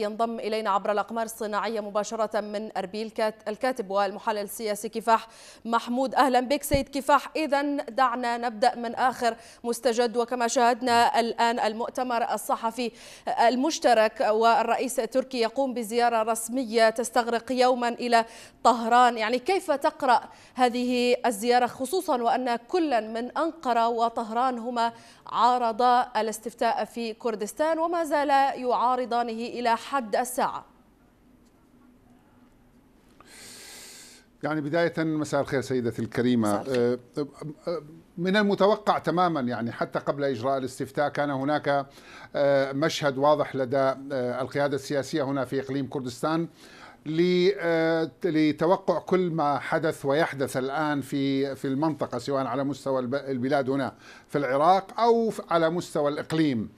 ينضم إلينا عبر الأقمار الصناعية مباشرة من أربيل الكاتب والمحلل السياسي كفاح محمود أهلا بك سيد كفاح إذا دعنا نبدأ من آخر مستجد وكما شاهدنا الآن المؤتمر الصحفي المشترك والرئيس التركي يقوم بزيارة رسمية تستغرق يوما إلى طهران يعني كيف تقرأ هذه الزيارة خصوصا وأن كلا من أنقرة وطهران هما عارضا الاستفتاء في كردستان وما زالا يعارضانه إلى حد الساعة يعني بداية مساء الخير سيدتي الكريمة آه، آه، آه، من المتوقع تماما يعني حتى قبل إجراء الاستفتاء كان هناك مشهد واضح لدى القيادة السياسية هنا في إقليم كردستان لتوقع كل ما حدث ويحدث الان في في المنطقه سواء على مستوى البلاد هنا في العراق او على مستوى الاقليم.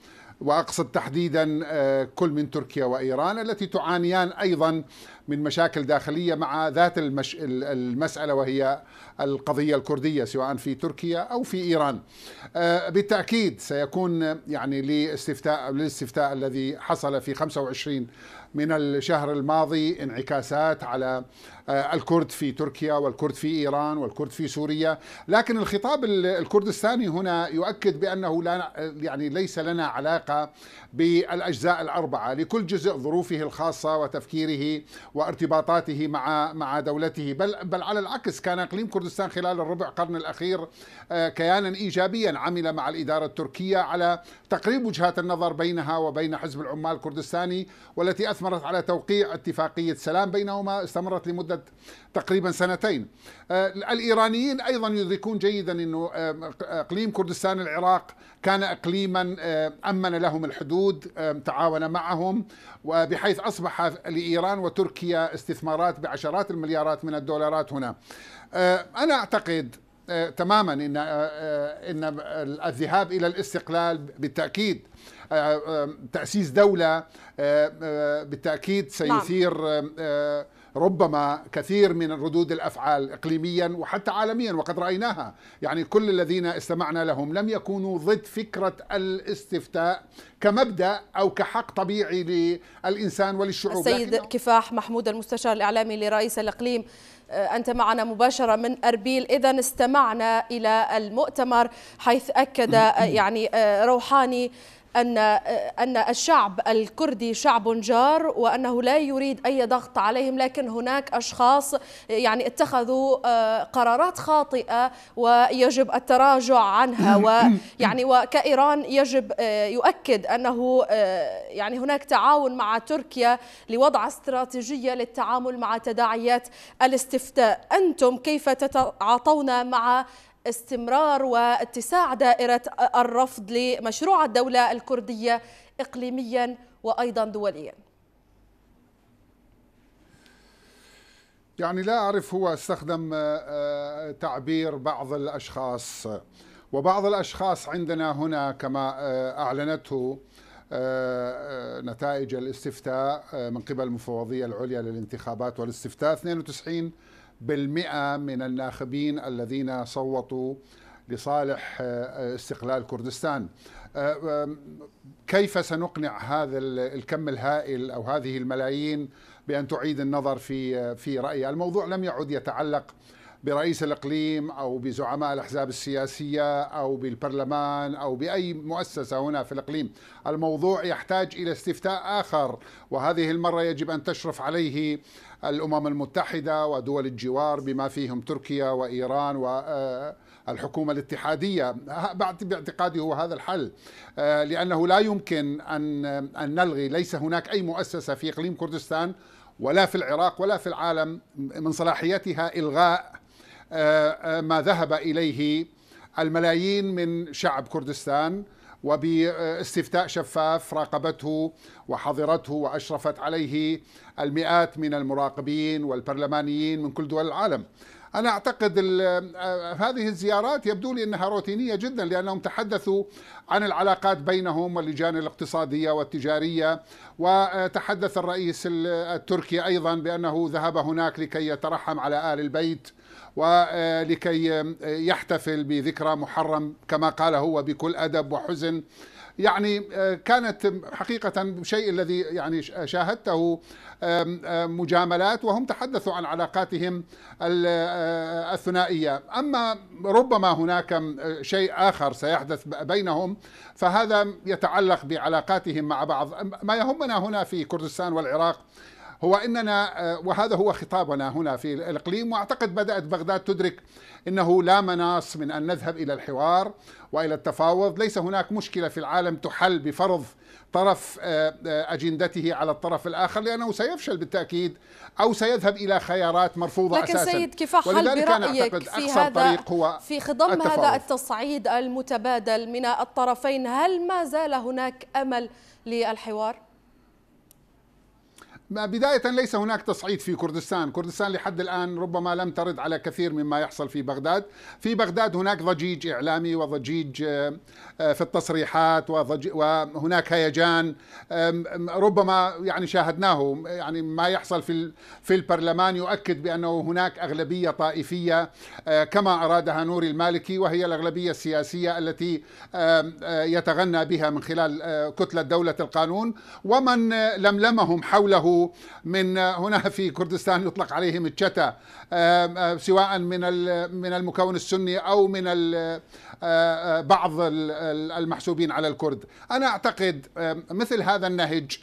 واقصد تحديدا آه، كل من تركيا وايران التي تعانيان ايضا من مشاكل داخلية مع ذات المش... المسألة وهي القضية الكردية سواء في تركيا أو في إيران آه، بالتأكيد سيكون يعني لاستفتاء للاستفتاء الذي حصل في 25 من الشهر الماضي انعكاسات على آه، الكرد في تركيا والكرد في ايران والكرد في سوريا، لكن الخطاب الكردستاني هنا يؤكد بانه لا يعني ليس لنا علاقه بالاجزاء الاربعه، لكل جزء ظروفه الخاصه وتفكيره وارتباطاته مع مع دولته بل بل على العكس كان اقليم كردستان خلال الربع قرن الاخير آه، كيانا ايجابيا عمل مع الاداره التركيه على تقريب وجهات النظر بينها وبين حزب العمال الكردستاني والتي اثمرت على توقيع اتفاقيه سلام بينهما استمرت لمده تقريبا سنتين. آه، الايرانيين ايضا يدركون جيدا انه آه، اقليم كردستان العراق كان اقليما امن لهم الحدود تعاون معهم وبحيث اصبح لايران وتركيا تركيا استثمارات بعشرات المليارات من الدولارات هنا آه، أنا أعتقد آه، تماما ان آه، ان الذهاب الى الاستقلال بالتاكيد تاسيس دوله بالتاكيد سيثير نعم. ربما كثير من ردود الافعال اقليميا وحتى عالميا وقد رايناها يعني كل الذين استمعنا لهم لم يكونوا ضد فكره الاستفتاء كمبدا او كحق طبيعي للانسان وللشعوب السيد كفاح محمود المستشار الاعلامي لرئيس الاقليم آه، أنت معنا مباشرة من أربيل إذا استمعنا إلى المؤتمر حيث أكد آه، يعني آه، روحاني أن أن الشعب الكردي شعب جار وأنه لا يريد أي ضغط عليهم لكن هناك أشخاص يعني اتخذوا آه، قرارات خاطئة ويجب التراجع عنها ويعني وكإيران يجب آه، يؤكد أنه آه، يعني هناك تعاون مع تركيا لوضع استراتيجية للتعامل مع تداعيات الاستفتاء أنتم كيف تتعاطون مع استمرار واتساع دائرة الرفض لمشروع الدولة الكردية إقليميا وأيضا دوليا يعني لا أعرف هو استخدم آه، آه، تعبير بعض الأشخاص وبعض الأشخاص عندنا هنا كما آه، أعلنته نتائج الاستفتاء من قبل المفوضية العليا للانتخابات والاستفتاء 92 بالمئة من الناخبين الذين صوتوا لصالح آه، استقلال كردستان آه، آه، كيف سنقنع هذا الكم الهائل او هذه الملايين بان تعيد النظر في في رايها الموضوع لم يعد يتعلق برئيس الإقليم أو بزعماء الأحزاب السياسية أو بالبرلمان أو بأي مؤسسة هنا في الإقليم الموضوع يحتاج إلى استفتاء آخر وهذه المرة يجب أن تشرف عليه الأمم المتحدة ودول الجوار بما فيهم تركيا وإيران والحكومه الاتحاديه الاتحادية باعتقادي هو هذا الحل آه، لأنه لا يمكن أن أن نلغي ليس هناك أي مؤسسة في إقليم كردستان ولا في العراق ولا في العالم من صلاحيتها إلغاء آه، آه، ما ذهب إليه الملايين من شعب كردستان وباستفتاء شفاف راقبته وحضرته واشرفت عليه المئات من المراقبين والبرلمانيين من كل دول العالم أنا أعتقد آه، هذه الزيارات يبدو لي أنها روتينية جدا لأنهم تحدثوا عن العلاقات بينهم واللجان الاقتصادية والتجارية وتحدث الرئيس التركي أيضا بأنه ذهب هناك لكي يترحم على آل البيت ولكي يحتفل بذكرى محرم كما قال هو بكل أدب وحزن يعني آه، كانت حقيقة الشيء الذي يعني آه، شاهدته مجاملات وهم تحدثوا عن علاقاتهم آه، الثنائية أما ربما هناك شيء آخر سيحدث بينهم فهذا يتعلق بعلاقاتهم مع بعض ما يهمنا هنا في كردستان والعراق هو اننا آه، وهذا هو خطابنا هنا في الاقليم واعتقد بدات بغداد تدرك انه لا مناص من ان نذهب الى الحوار والى التفاوض، ليس هناك مشكله في العالم تحل بفرض طرف آه، آه، اجندته على الطرف الاخر لانه سيفشل بالتاكيد او سيذهب الى خيارات مرفوضه لكن اساسا لكن سيد كفاح هل برايك في هذا هو في خضم التفاوض. هذا التصعيد المتبادل من الطرفين هل ما زال هناك امل للحوار؟ بداية ليس هناك تصعيد في كردستان كردستان لحد الآن ربما لم ترد على كثير مما يحصل في بغداد في بغداد هناك ضجيج إعلامي وضجيج آه، في التصريحات وهناك هيجان ربما يعني شاهدناه يعني ما يحصل في في البرلمان يؤكد بأنه هناك أغلبية طائفية آه، كما أرادها نوري المالكي وهي الأغلبية السياسية التي آه، يتغنى بها من خلال كتلة دولة القانون ومن لملمهم حوله من هنا في كردستان يطلق عليهم الشتا سواء من من المكون السني أو من بعض المحسوبين على الكرد أنا أعتقد مثل هذا النهج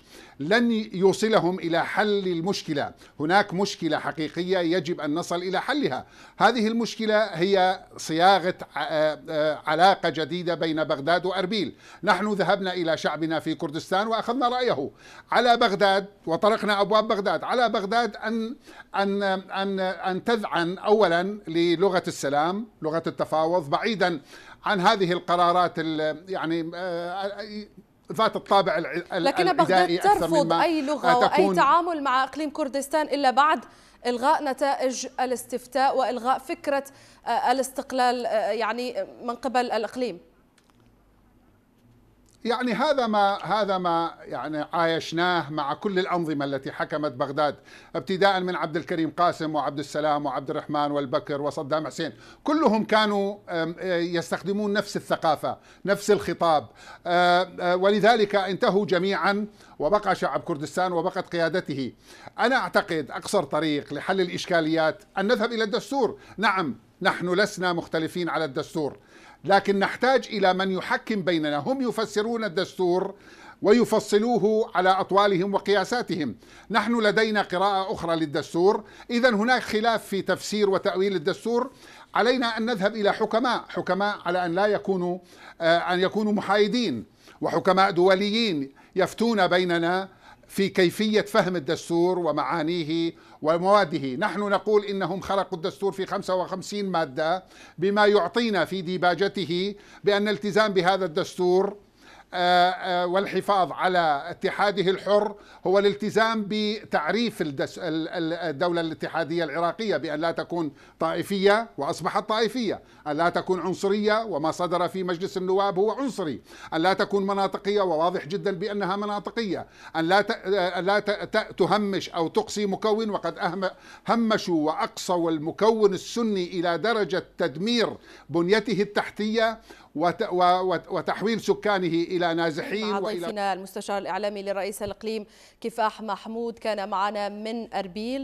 لن يوصلهم الى حل المشكله، هناك مشكله حقيقيه يجب ان نصل الى حلها، هذه المشكله هي صياغه آه، آه، علاقه جديده بين بغداد واربيل، نحن ذهبنا الى شعبنا في كردستان واخذنا رايه، على بغداد وطرقنا ابواب بغداد، على بغداد ان ان ان ان تذعن اولا للغه السلام، لغه التفاوض، بعيدا عن هذه القرارات يعني آه، ذات الطابع لكن بغداد ترفض أي لغة وأي تعامل مع إقليم كردستان إلا بعد إلغاء نتائج الاستفتاء وإلغاء فكرة آه، الاستقلال آه، يعني من قبل الإقليم يعني هذا ما هذا ما يعني عايشناه مع كل الانظمه التي حكمت بغداد ابتداء من عبد الكريم قاسم وعبد السلام وعبد الرحمن والبكر وصدام حسين كلهم كانوا آه، يستخدمون نفس الثقافه نفس الخطاب آه، آه، ولذلك انتهوا جميعا وبقى شعب كردستان وبقت قيادته انا اعتقد اقصر طريق لحل الاشكاليات ان نذهب الى الدستور نعم نحن لسنا مختلفين على الدستور لكن نحتاج إلى من يحكم بيننا هم يفسرون الدستور ويفصلوه على اطوالهم وقياساتهم. نحن لدينا قراءه اخرى للدستور، اذا هناك خلاف في تفسير وتاويل الدستور، علينا ان نذهب الى حكماء، حكماء على ان لا يكونوا آه، ان يكونوا محايدين وحكماء دوليين يفتون بيننا في كيفية فهم الدستور ومعانيه ومواده نحن نقول إنهم خلقوا الدستور في 55 مادة بما يعطينا في ديباجته بأن الالتزام بهذا الدستور آه، آه، والحفاظ على اتحاده الحر هو الالتزام بتعريف الدولة الاتحادية العراقية بأن لا تكون طائفية وأصبحت طائفية أن لا تكون عنصرية وما صدر في مجلس النواب هو عنصري أن لا تكون مناطقية وواضح جدا بأنها مناطقية أن لا آه، لا تهمش أو تقصي مكون وقد همشوا وأقصوا المكون السني إلى درجة تدمير بنيته التحتية وتحويل سكانه إلى نازحين وإلى المستشار الإعلامي لرئيس الإقليم كفاح محمود كان معنا من أربيل